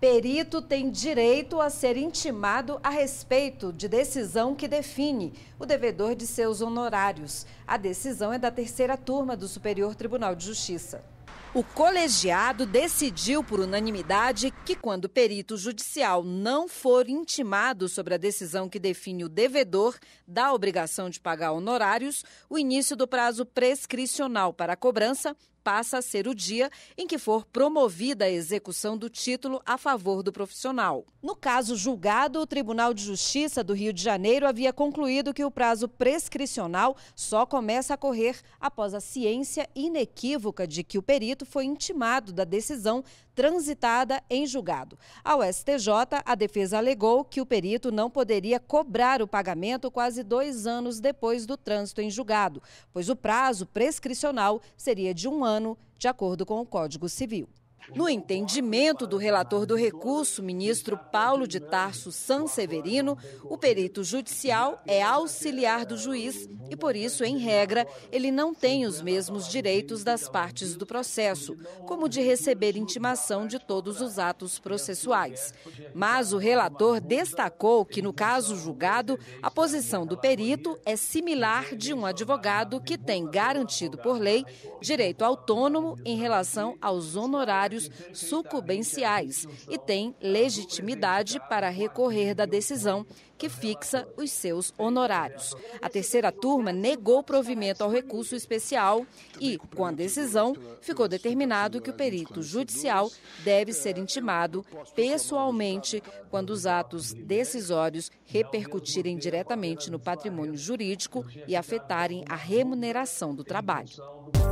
Perito tem direito a ser intimado a respeito de decisão que define o devedor de seus honorários. A decisão é da terceira turma do Superior Tribunal de Justiça. O colegiado decidiu por unanimidade que, quando o perito judicial não for intimado sobre a decisão que define o devedor da obrigação de pagar honorários, o início do prazo prescricional para a cobrança passa a ser o dia em que for promovida a execução do título a favor do profissional. No caso julgado, o Tribunal de Justiça do Rio de Janeiro havia concluído que o prazo prescricional só começa a correr após a ciência inequívoca de que o perito foi intimado da decisão transitada em julgado. Ao STJ, a defesa alegou que o perito não poderia cobrar o pagamento quase dois anos depois do trânsito em julgado, pois o prazo prescricional seria de um ano ano, de acordo com o Código Civil. No entendimento do relator do recurso, ministro Paulo de Tarso Sanseverino, o perito judicial é auxiliar do juiz e, por isso, em regra, ele não tem os mesmos direitos das partes do processo, como de receber intimação de todos os atos processuais. Mas o relator destacou que, no caso julgado, a posição do perito é similar de um advogado que tem garantido por lei direito autônomo em relação aos honorários funcionários sucumbenciais e tem legitimidade para recorrer da decisão que fixa os seus honorários. A terceira turma negou provimento ao recurso especial e, com a decisão, ficou determinado que o perito judicial deve ser intimado pessoalmente quando os atos decisórios repercutirem diretamente no patrimônio jurídico e afetarem a remuneração do trabalho.